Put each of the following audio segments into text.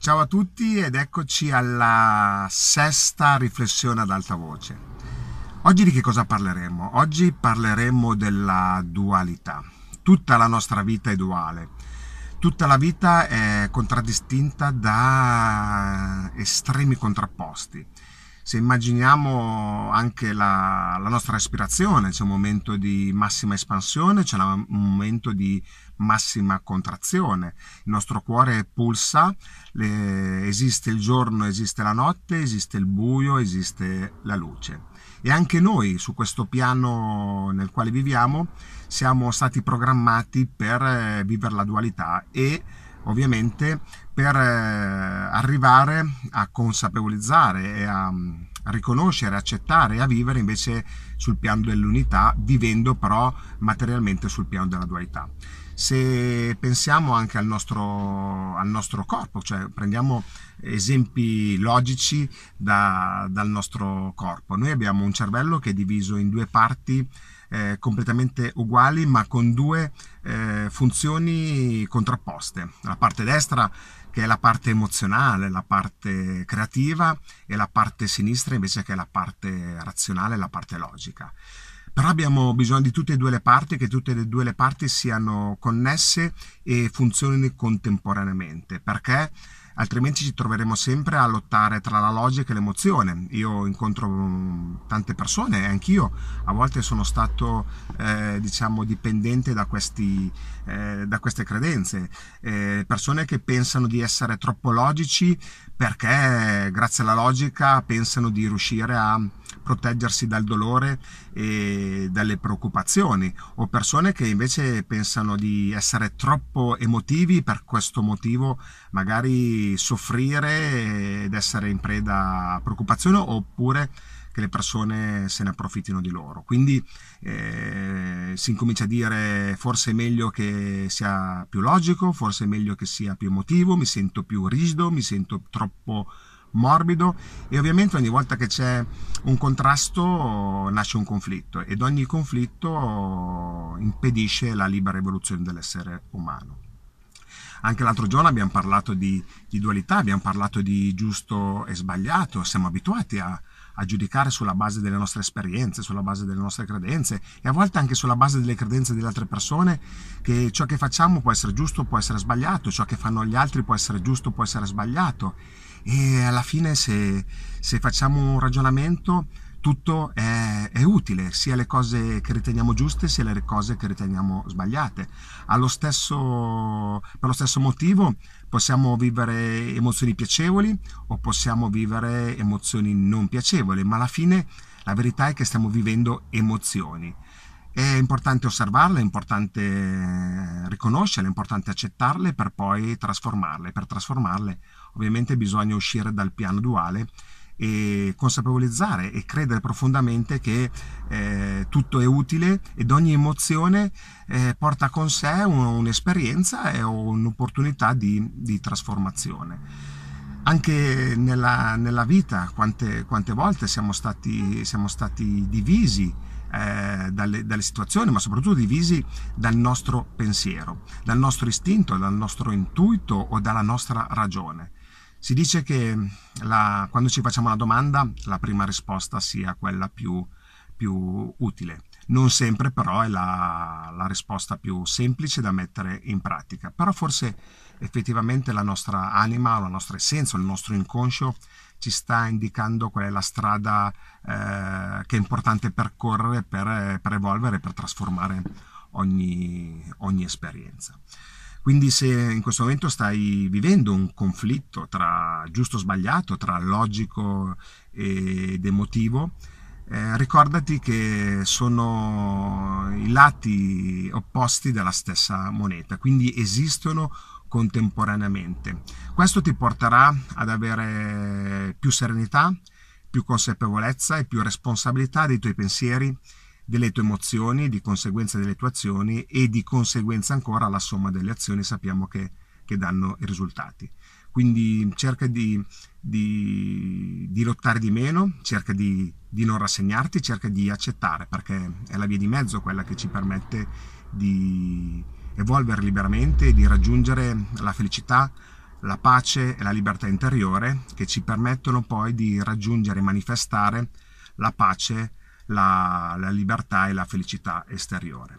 Ciao a tutti ed eccoci alla sesta riflessione ad alta voce. Oggi di che cosa parleremo? Oggi parleremo della dualità. Tutta la nostra vita è duale. Tutta la vita è contraddistinta da estremi contrapposti se immaginiamo anche la, la nostra respirazione, c'è un momento di massima espansione, c'è un momento di massima contrazione, il nostro cuore pulsa, le, esiste il giorno, esiste la notte, esiste il buio, esiste la luce. E anche noi su questo piano nel quale viviamo siamo stati programmati per eh, vivere la dualità e ovviamente per eh, arrivare a consapevolizzare e a mm, riconoscere, accettare e a vivere invece sul piano dell'unità, vivendo però materialmente sul piano della dualità. Se pensiamo anche al nostro, al nostro corpo, cioè prendiamo esempi logici da, dal nostro corpo. Noi abbiamo un cervello che è diviso in due parti eh, completamente uguali ma con due eh, funzioni contrapposte. La parte destra che è la parte emozionale, la parte creativa e la parte sinistra invece che è la parte razionale, la parte logica però abbiamo bisogno di tutte e due le parti, che tutte e due le parti siano connesse e funzionino contemporaneamente, perché altrimenti ci troveremo sempre a lottare tra la logica e l'emozione. Io incontro mm, tante persone, anch'io a volte sono stato eh, diciamo dipendente da, questi, eh, da queste credenze, eh, persone che pensano di essere troppo logici perché grazie alla logica pensano di riuscire a proteggersi dal dolore e dalle preoccupazioni o persone che invece pensano di essere troppo emotivi per questo motivo magari soffrire ed essere in preda a preoccupazioni oppure che le persone se ne approfittino di loro quindi eh, si incomincia a dire forse è meglio che sia più logico forse è meglio che sia più emotivo mi sento più rigido mi sento troppo morbido e ovviamente ogni volta che c'è un contrasto eh, nasce un conflitto ed ogni conflitto eh, impedisce la libera evoluzione dell'essere umano. Anche l'altro giorno abbiamo parlato di, di, dualità, abbiamo parlato di giusto e sbagliato, siamo abituati a, a giudicare sulla base delle nostre esperienze, sulla base delle nostre credenze e a volte anche sulla base delle credenze delle altre persone che ciò che facciamo può essere giusto, può essere sbagliato, ciò che fanno gli altri può essere giusto, può essere sbagliato e alla fine se, se facciamo un ragionamento tutto è, è, utile, sia le cose che riteniamo giuste sia le cose che riteniamo sbagliate. Stesso, per lo stesso motivo possiamo vivere emozioni piacevoli o possiamo vivere emozioni non piacevoli, ma alla fine la verità è che stiamo vivendo emozioni. È importante osservarle, è importante riconoscerle, è importante accettarle per poi trasformarle, per trasformarle Ovviamente bisogna uscire dal piano duale e consapevolizzare e credere profondamente che eh, tutto è utile ed ogni emozione eh, porta con sé un, un'esperienza e un'opportunità di, di trasformazione anche nella, nella vita, quante, quante, volte siamo stati, siamo stati divisi eh, dalle, dalle, situazioni, ma soprattutto divisi dal nostro pensiero, dal nostro istinto, dal nostro intuito o dalla nostra ragione. Si dice che mm, la, quando ci facciamo una domanda la prima risposta sia quella più, più utile. Non sempre però è la, la, risposta più semplice da mettere in pratica, però forse effettivamente la nostra anima, la nostra essenza, il nostro inconscio ci sta indicando qual è la strada eh, che è importante percorrere per, eh, per evolvere, per trasformare ogni, ogni esperienza. Quindi se in questo momento stai vivendo un conflitto tra giusto e sbagliato, tra logico ed emotivo, eh, ricordati che sono i lati opposti della stessa moneta, quindi esistono contemporaneamente. Questo ti porterà ad avere più serenità, più consapevolezza e più responsabilità dei tuoi pensieri delle tue emozioni, di conseguenza delle tue azioni e di conseguenza ancora la somma delle azioni sappiamo che, che danno i risultati. Quindi cerca di, di, di lottare di meno, cerca di, di, non rassegnarti, cerca di accettare, perché è la via di mezzo quella che ci permette di evolvere liberamente, di raggiungere la felicità, la pace e la libertà interiore che ci permettono poi di raggiungere e manifestare la pace, la, la libertà e la felicità esteriore.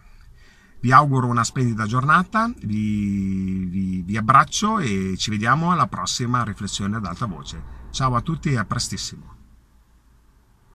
Vi auguro una splendida giornata, vi, vi, vi abbraccio e ci vediamo alla prossima riflessione ad alta voce. Ciao a tutti e a prestissimo.